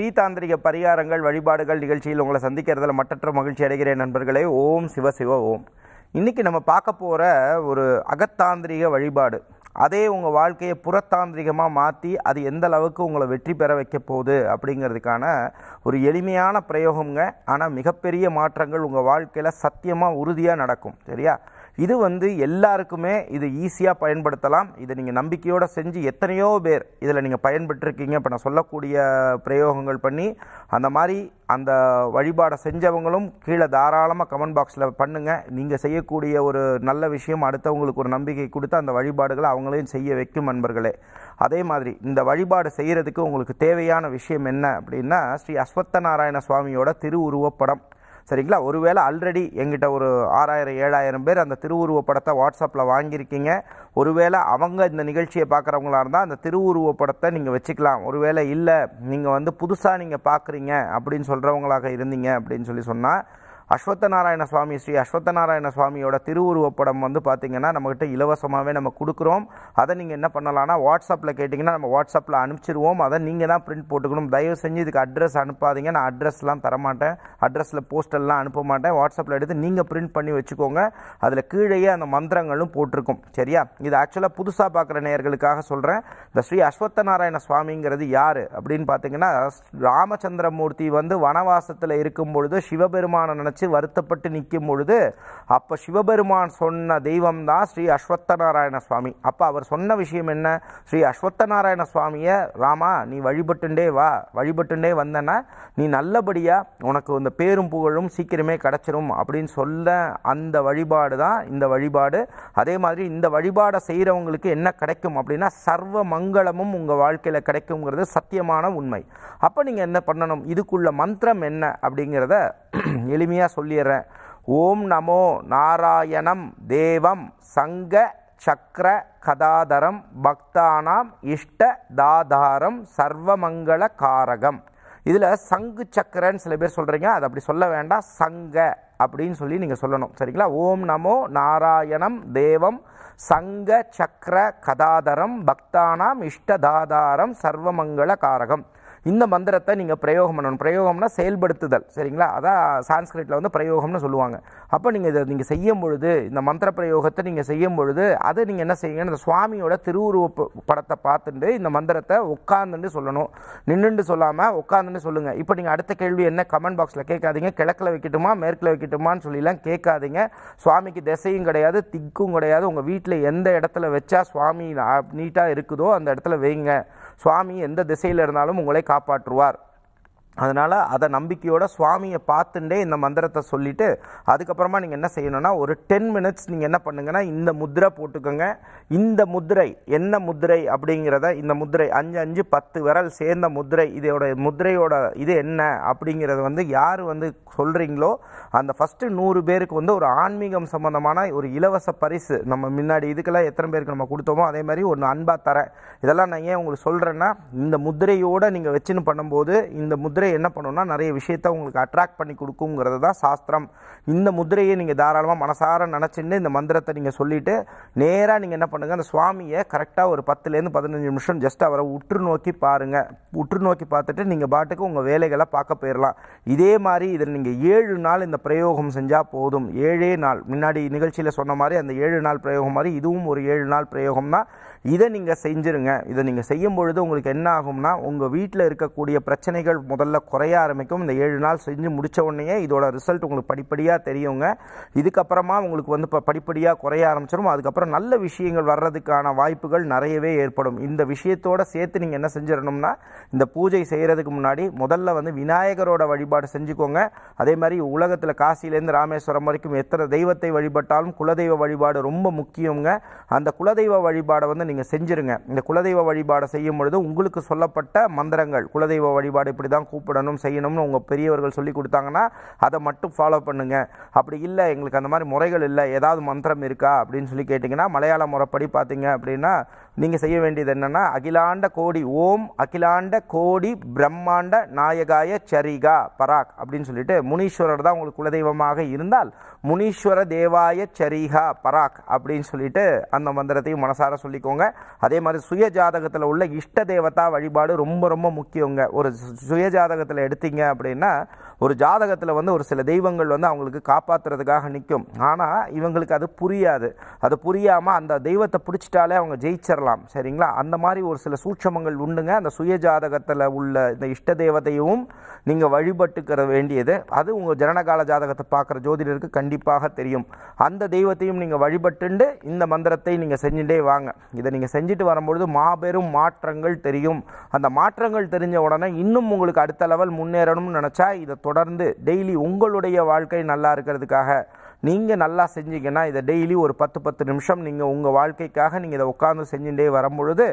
ஸ்ரீ தாந்திரிக பரிகாரங்கள் வழிபாடுகள் நிகழ்ச்சியில் உங்களை சந்திக்கிறதுல மற்றற்ற மகிழ்ச்சி அடைகிறேன் நண்பர்களே ஓம் சிவ சிவ ஓம் இன்றைக்கி நம்ம பார்க்க போகிற ஒரு அகத்தாந்திரிக வழிபாடு அதே உங்கள் வாழ்க்கையை புறத்தாந்திரிகமாக மாற்றி அது எந்த அளவுக்கு உங்களை வெற்றி பெற வைக்க போகுது அப்படிங்கிறதுக்கான ஒரு எளிமையான பிரயோகங்க ஆனால் மிகப்பெரிய மாற்றங்கள் உங்கள் வாழ்க்கையில் சத்தியமாக உறுதியாக நடக்கும் சரியா இது வந்து எல்லாருக்குமே இது ஈஸியாக பயன்படுத்தலாம் இதை நீங்கள் நம்பிக்கையோடு செஞ்சு எத்தனையோ பேர் இதில் நீங்கள் பயன்பெற்றிருக்கீங்க இப்போ நான் சொல்லக்கூடிய பிரயோகங்கள் பண்ணி அந்த மாதிரி அந்த வழிபாடை செஞ்சவங்களும் கீழே தாராளமாக கமெண்ட் பாக்ஸில் பண்ணுங்கள் நீங்கள் செய்யக்கூடிய ஒரு நல்ல விஷயம் அடுத்தவங்களுக்கு ஒரு நம்பிக்கை கொடுத்து அந்த வழிபாடுகளை அவங்களையும் செய்ய வைக்கும் நண்பர்களே அதே மாதிரி இந்த வழிபாடு செய்கிறதுக்கு உங்களுக்கு தேவையான விஷயம் என்ன அப்படின்னா ஸ்ரீ அஸ்வத்த நாராயண சுவாமியோட திருவுருவப்படம் சரிங்களா ஒருவேளை ஆல்ரெடி எங்கிட்ட ஒரு ஆறாயிரம் ஏழாயிரம் பேர் அந்த திருவுருவ படத்தை வாட்ஸ்அப்பில் வாங்கியிருக்கீங்க ஒருவேளை அவங்க இந்த நிகழ்ச்சியை பார்க்குறவங்களா இருந்தால் அந்த திருவுருவ படத்தை நீங்கள் வச்சுக்கலாம் ஒருவேளை இல்லை நீங்கள் வந்து புதுசாக நீங்கள் பார்க்குறீங்க அப்படின்னு சொல்கிறவங்களாக இருந்தீங்க அப்படின்னு சொல்லி சொன்னால் அஸ்வத்த நாராயண சுவாமி ஸ்ரீ அஸ்வத்த நாராயண சுவாமியோட திருவுருவப்படம் வந்து பார்த்தீங்கன்னா நம்மக்கிட்ட இலவசமாகவே நம்ம கொடுக்குறோம் அதை நீங்கள் என்ன பண்ணலாம்னா வாட்ஸ்அப்பில் கேட்டிங்கன்னா நம்ம வாட்ஸ்அப்பில் அனுப்பிச்சிருவோம் அதை நீங்கள் தான் பிரிண்ட் போட்டுக்கணும் தயவு செஞ்சு இதுக்கு அட்ரஸ் அனுப்பாதீங்க நான் அட்ரஸ்லாம் தரமாட்டேன் அட்ரஸில் போஸ்டெல்லாம் அனுப்ப மாட்டேன் வாட்ஸ்அப்பில் எடுத்து நீங்கள் பிரிண்ட் பண்ணி வச்சுக்கோங்க அதில் கீழேயே அந்த மந்திரங்களும் போட்டிருக்கும் சரியா இது ஆக்சுவலாக புதுசாக பார்க்குற நேயர்களுக்காக சொல்கிறேன் இந்த ஸ்ரீ அஸ்வத்த நாராயண சுவாமிங்கிறது யார் அப்படின்னு பார்த்தீங்கன்னா ராமச்சந்திரமூர்த்தி வந்து வனவாசத்தில் இருக்கும் பொழுது சிவபெருமானை நினச்சி நினச்சி வருத்தப்பட்டு நிற்கும் பொழுது அப்போ சிவபெருமான் சொன்ன தெய்வம் தான் ஸ்ரீ அஸ்வத்த நாராயண சுவாமி அப்போ அவர் சொன்ன விஷயம் என்ன ஸ்ரீ அஸ்வத்த நாராயண சுவாமியை ராமா நீ வழிபட்டுண்டே வா வழிபட்டுண்டே வந்தனா நீ நல்லபடியாக உனக்கு இந்த பேரும் புகழும் சீக்கிரமே கிடச்சிரும் அப்படின்னு சொல்ல அந்த வழிபாடு தான் இந்த வழிபாடு அதே மாதிரி இந்த வழிபாடை செய்கிறவங்களுக்கு என்ன கிடைக்கும் அப்படின்னா சர்வ மங்களமும் உங்கள் வாழ்க்கையில் கிடைக்குங்கிறது சத்தியமான உண்மை அப்போ நீங்கள் என்ன பண்ணணும் இதுக்குள்ள மந்திரம் என்ன அப்படிங்கிறத எளிமையாக சொல்லிடுறேன் ஓம் நமோ நாராயணம் தேவம் சங்க சக்கர கதாதரம் பக்தானாம் இஷ்ட தாதாரம் சர்வமங்கள காரகம் இதில் சங்கு சக்கரன்னு சில பேர் சொல்கிறீங்க அது அப்படி சொல்ல வேண்டாம் சங்க அப்படின்னு சொல்லி நீங்கள் சொல்லணும் சரிங்களா ஓம் நமோ நாராயணம் தேவம் சங்க சக்கர கதாதரம் பக்தானாம் இஷ்டதாதாரம் சர்வமங்கள காரகம் இந்த மந்திரத்தை நீங்கள் பிரயோகம் பண்ணணும் பிரயோகம்னா செயல்படுத்துதல் சரிங்களா அதான் சான்ஸ்கிரிட்டில் வந்து பிரயோகம்னு சொல்லுவாங்க அப்போ நீங்கள் இதை நீங்கள் செய்யும் பொழுது இந்த மந்திர பிரயோகத்தை நீங்கள் செய்யும் பொழுது அதை நீங்கள் என்ன செய்யுங்கன்னா இந்த சுவாமியோட திருவுருவ படத்தை பார்த்துட்டு இந்த மந்திரத்தை உட்காந்துட்டு சொல்லணும் நின்றுண்டு சொல்லாமல் உட்காந்துட்டு சொல்லுங்கள் இப்போ நீங்கள் அடுத்த கேள்வி என்ன கமெண்ட் பாக்ஸில் கேட்காதீங்க கிழக்கில் வைக்கட்டுமா மேற்கில் வைக்கட்டுமான்னு சொல்லிலாம் கேட்காதீங்க சுவாமிக்கு திசையும் கிடையாது திக்கும் கிடையாது உங்கள் வீட்டில் எந்த இடத்துல வச்சா சுவாமி நீட்டாக இருக்குதோ அந்த இடத்துல வைங்க சுவாமி எந்த திசையில் இருந்தாலும் உங்களை காப்பாற்றுவார் அதனால் அதை நம்பிக்கையோட சுவாமியை பார்த்துட்டே இந்த மந்திரத்தை சொல்லிவிட்டு அதுக்கப்புறமா நீங்கள் என்ன செய்யணும்னா ஒரு டென் மினிட்ஸ் நீங்கள் என்ன பண்ணுங்கன்னா இந்த முத்திரை போட்டுக்கோங்க இந்த முத்திரை என்ன முத்திரை அப்படிங்கிறத இந்த முதிரை அஞ்சு அஞ்சு பத்து விரல் சேர்ந்த முதிரை இதோட முதிரையோட இது என்ன அப்படிங்கிறத வந்து யார் வந்து சொல்கிறீங்களோ அந்த ஃபஸ்ட்டு நூறு பேருக்கு வந்து ஒரு ஆன்மீகம் சம்மந்தமான ஒரு இலவச பரிசு நம்ம முன்னாடி இதுக்கெல்லாம் எத்தனை பேருக்கு நம்ம கொடுத்தோமோ அதே மாதிரி ஒன்று அன்பாக தரேன் இதெல்லாம் நான் ஏன் உங்களுக்கு சொல்கிறேன்னா இந்த முத்திரையோடு நீங்கள் வச்சுன்னு பண்ணும்போது இந்த முதிரை என்ன பண்ணணும்னா நிறைய விஷயத்த உங்களுக்கு அட்ராக்ட் பண்ணி கொடுக்குங்கிறது தான் சாஸ்திரம் இந்த முதிரையை நீங்கள் தாராளமாக மனசார நினச்சின்னு இந்த மந்திரத்தை நீங்கள் சொல்லிவிட்டு நேராக நீங்கள் என்ன பண்ணுங்கள் அந்த சுவாமியை கரெக்டாக ஒரு பத்துலேருந்து பதினஞ்சு நிமிஷம் ஜஸ்ட் அவரை உற்று நோக்கி பாருங்கள் உற்று நோக்கி பார்த்துட்டு நீங்கள் பாட்டுக்கு உங்கள் வேலைகளை பார்க்க போயிடலாம் இதே மாதிரி இதில் நீங்கள் ஏழு நாள் இந்த பிரயோகம் செஞ்சால் போதும் ஏழே நாள் முன்னாடி நிகழ்ச்சியில் சொன்ன மாதிரி அந்த ஏழு நாள் பிரயோகம் மாதிரி இதுவும் ஒரு ஏழு நாள் பிரயோகம் தான் இதை நீங்கள் செஞ்சுருங்க இதை நீங்கள் செய்யும் பொழுது உங்களுக்கு என்ன ஆகும்னா உங்கள் வீட்டில் இருக்கக்கூடிய பிரச்சனைகள் முதல்ல குறைய ஆரம்பிக்கும் இந்த ஏழு நாள் செஞ்சு முடித்த உடனே இதோட ரிசல்ட் உங்களுக்கு படிப்படியாக படிப்படியாக தெரியுங்க இதுக்கப்புறமா உங்களுக்கு வந்து இப்போ படிப்படியாக குறைய ஆரம்பிச்சிடும் அதுக்கப்புறம் நல்ல விஷயங்கள் வர்றதுக்கான வாய்ப்புகள் நிறையவே ஏற்படும் இந்த விஷயத்தோட சேர்த்து நீங்கள் என்ன செஞ்சிடணும்னா இந்த பூஜை செய்கிறதுக்கு முன்னாடி முதல்ல வந்து விநாயகரோட வழிபாடு செஞ்சுக்கோங்க அதே மாதிரி உலகத்தில் காசிலேருந்து ராமேஸ்வரம் வரைக்கும் எத்தனை தெய்வத்தை வழிபட்டாலும் குலதெய்வ வழிபாடு ரொம்ப முக்கியங்க அந்த குலதெய்வ வழிபாடை வந்து நீங்கள் செஞ்சுருங்க இந்த குலதெய்வ வழிபாடை செய்யும் பொழுது உங்களுக்கு சொல்லப்பட்ட மந்திரங்கள் குலதெய்வ வழிபாடு இப்படி தான் கூப்பிடணும் செய்யணும்னு உங்கள் பெரியவர்கள் சொல்லி கொடுத்தாங்கன்னா அதை மட்டும் ஃபாலோ பண்ணுங்க அப்படி இல்லை எங்களுக்கு அந்த மாதிரி முறைகள் இல்லை ஏதாவது மந்திரம் இருக்கா அப்படின்னு சொல்லி கேட்டிங்கன்னா மலையாள முறைப்படி பார்த்தீங்க அப்படின்னா நீங்கள் செய்ய வேண்டியது என்னென்னா அகிலாண்ட கோடி ஓம் அகிலாண்ட கோடி பிரம்மாண்ட நாயகாய சரிகா பராக் அப்படின்னு சொல்லிட்டு முனீஸ்வரர் தான் உங்களுக்கு குலதெய்வமாக இருந்தால் முனீஸ்வர தேவாய சரீகா பராக் அப்படின்னு சொல்லிட்டு அந்த மந்திரத்தையும் மனசார சொல்லிக்கோங்க அதே மாதிரி சுய ஜாதகத்தில் உள்ள இஷ்ட தேவதா வழிபாடு ரொம்ப ரொம்ப முக்கியங்க ஒரு சுய ஜாதகத்தில் எடுத்தீங்க அப்படின்னா ஒரு ஜாதகத்தில் வந்து ஒரு சில தெய்வங்கள் வந்து அவங்களுக்கு காப்பாற்றுறதுக்காக நிற்கும் ஆனால் இவங்களுக்கு அது புரியாது அது புரியாமல் அந்த தெய்வத்தை பிடிச்சிட்டாலே அவங்க ஜெயிச்சிடலாம் சரிங்களா அந்த மாதிரி ஒரு சில சூட்சமங்கள் உண்டுங்க அந்த சுய ஜாதகத்தில் உள்ள இந்த இஷ்ட தேவதையும் நீங்கள் வழிபட்டுக்கிற வேண்டியது அது உங்கள் ஜனனகால ஜாதகத்தை பார்க்குற ஜோதிடருக்கு கண்டிப்பாக கண்டிப்பாக தெரியும் அந்த தெய்வத்தையும் நீங்கள் வழிபட்டுண்டு இந்த மந்திரத்தை நீங்கள் செஞ்சுட்டே வாங்க இதை நீங்கள் செஞ்சுட்டு வரும்பொழுது மாபெரும் மாற்றங்கள் தெரியும் அந்த மாற்றங்கள் தெரிஞ்ச உடனே இன்னும் உங்களுக்கு அடுத்த லெவல் முன்னேறணும்னு நினச்சா இதை தொடர்ந்து டெய்லி உங்களுடைய வாழ்க்கை நல்லா இருக்கிறதுக்காக நீங்கள் நல்லா செஞ்சீங்கன்னா இதை டெய்லி ஒரு பத்து பத்து நிமிஷம் நீங்கள் உங்கள் வாழ்க்கைக்காக நீங்கள் இதை உட்காந்து செஞ்சுட்டே வரும்பொழுது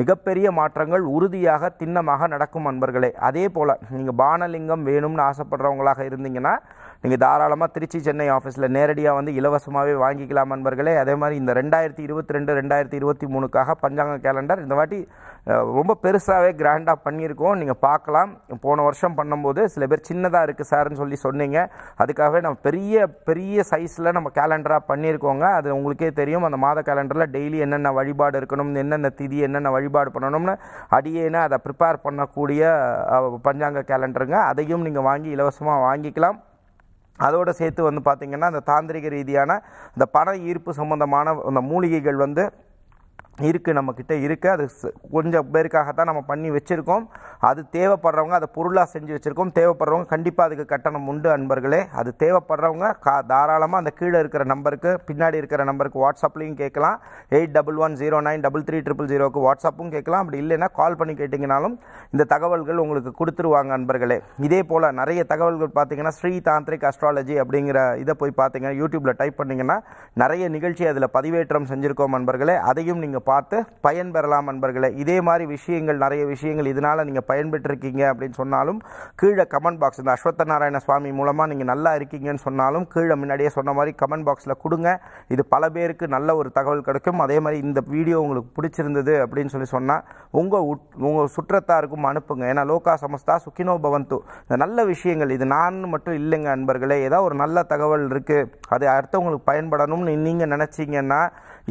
மிகப்பெரிய மாற்றங்கள் உறுதியாக திண்ணமாக நடக்கும் அன்பர்களே அதே போல் நீங்கள் பானலிங்கம் வேணும்னு ஆசைப்படுறவங்களாக இருந்தீங்கன்னா நீங்கள் தாராளமாக திருச்சி சென்னை ஆஃபீஸில் நேரடியாக வந்து இலவசமாகவே வாங்கிக்கலாம் நண்பர்களே அதே மாதிரி இந்த ரெண்டாயிரத்தி இருபத்தி ரெண்டு ரெண்டாயிரத்தி இருபத்தி மூணுக்காக பஞ்சாங்க கேலண்டர் இந்த வாட்டி ரொம்ப பெருசாகவே கிராண்டாக பண்ணியிருக்கோம் நீங்கள் பார்க்கலாம் போன வருஷம் பண்ணும்போது சில பேர் சின்னதாக இருக்குது சார்னு சொல்லி சொன்னீங்க அதுக்காகவே நம்ம பெரிய பெரிய சைஸில் நம்ம கேலண்டராக பண்ணியிருக்கோங்க அது உங்களுக்கே தெரியும் அந்த மாத கேலண்டரில் டெய்லி என்னென்ன வழிபாடு இருக்கணும் என்னென்ன திதி என்னென்ன வழிபாடு பண்ணணும்னு அடியேனா அதை ப்ரிப்பேர் பண்ணக்கூடிய பஞ்சாங்க கேலண்டருங்க அதையும் நீங்கள் வாங்கி இலவசமாக வாங்கிக்கலாம் அதோடு சேர்த்து வந்து பார்த்திங்கன்னா அந்த தாந்திரிக ரீதியான இந்த பண ஈர்ப்பு சம்மந்தமான அந்த மூலிகைகள் வந்து இருக்குது நம்மக்கிட்ட இருக்குது அது கொஞ்சம் பேருக்காக தான் நம்ம பண்ணி வச்சுருக்கோம் அது தேவைப்படுறவங்க அதை பொருளாக செஞ்சு வச்சுருக்கோம் தேவைப்படுறவங்க கண்டிப்பாக அதுக்கு கட்டணம் உண்டு அன்பர்களே அது தேவைப்படுறவங்க கா தாராளமாக அந்த கீழே இருக்கிற நம்பருக்கு பின்னாடி இருக்கிற நம்பருக்கு வாட்ஸ்அப்லேயும் கேட்கலாம் eight double one zero nine double three triple ஜீரோக்கு வாட்ஸ்அப்பும் கேட்கலாம் அப்படி இல்லைன்னா கால் பண்ணி கேட்டிங்கனாலும் இந்த தகவல்கள் உங்களுக்கு கொடுத்துருவாங்க அன்பர்களே இதே போல் நிறைய தகவல்கள் பார்த்தீங்கன்னா ஸ்ரீ தாந்திரிக் அஸ்ட்ராலஜி அப்படிங்கிற இதை போய் பார்த்தீங்கன்னா யூடியூப்பில் டைப் பண்ணிங்கன்னா நிறைய நிகழ்ச்சி அதில் பதிவேற்றம் செஞ்சுருக்கோம் அன்பர்களே அதையும் நீங்கள் பார்த்து பயன்பெறலாம் நண்பர்களே இதே மாதிரி விஷயங்கள் நிறைய விஷயங்கள் இதனால் நீங்கள் பயன்பெற்றிருக்கீங்க அப்படின்னு சொன்னாலும் கீழே கமெண்ட் பாக்ஸ் இந்த அஸ்வத்த நாராயண சுவாமி மூலமாக நீங்கள் நல்லா இருக்கீங்கன்னு சொன்னாலும் கீழே முன்னாடியே சொன்ன மாதிரி கமெண்ட் பாக்ஸில் கொடுங்க இது பல பேருக்கு நல்ல ஒரு தகவல் கிடைக்கும் அதே மாதிரி இந்த வீடியோ உங்களுக்கு பிடிச்சிருந்தது அப்படின்னு சொல்லி சொன்னால் உங்கள் உட் உங்கள் சுற்றத்தாருக்கும் அனுப்புங்க ஏன்னா லோகா சமஸ்தா சுக்கினோ பவந்து இந்த நல்ல விஷயங்கள் இது நான் மட்டும் இல்லைங்க அன்பர்களே ஏதாவது ஒரு நல்ல தகவல் இருக்குது அது அடுத்தவங்களுக்கு பயன்படணும்னு நீங்கள் நினச்சிங்கன்னா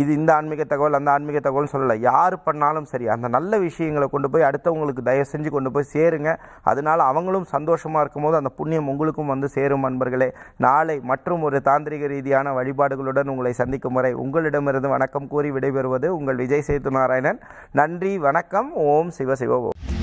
இது இந்த ஆன்மீக தகவல் அந்த ஆன்மீக தகவல்னு சொல்லலை யார் பண்ணாலும் சரி அந்த நல்ல விஷயங்களை கொண்டு போய் அடுத்தவங்களுக்கு தயவு செஞ்சு கொண்டு போய் சேருங்க அதனால் அவங்களும் சந்தோஷமாக இருக்கும்போது அந்த புண்ணியம் உங்களுக்கும் வந்து சேரும் அன்பர்களே நாளை மற்றும் ஒரு தாந்திரிக ரீதியான வழிபாடுகளுடன் உங்களை சந்திக்கும் முறை உங்களிடமிருந்து வணக்கம் கூறி விடைபெறுவது உங்கள் விஜய் சேது நாராயணன் நன்றி வணக்கம் ஓம் சிவ சிவ ஓம்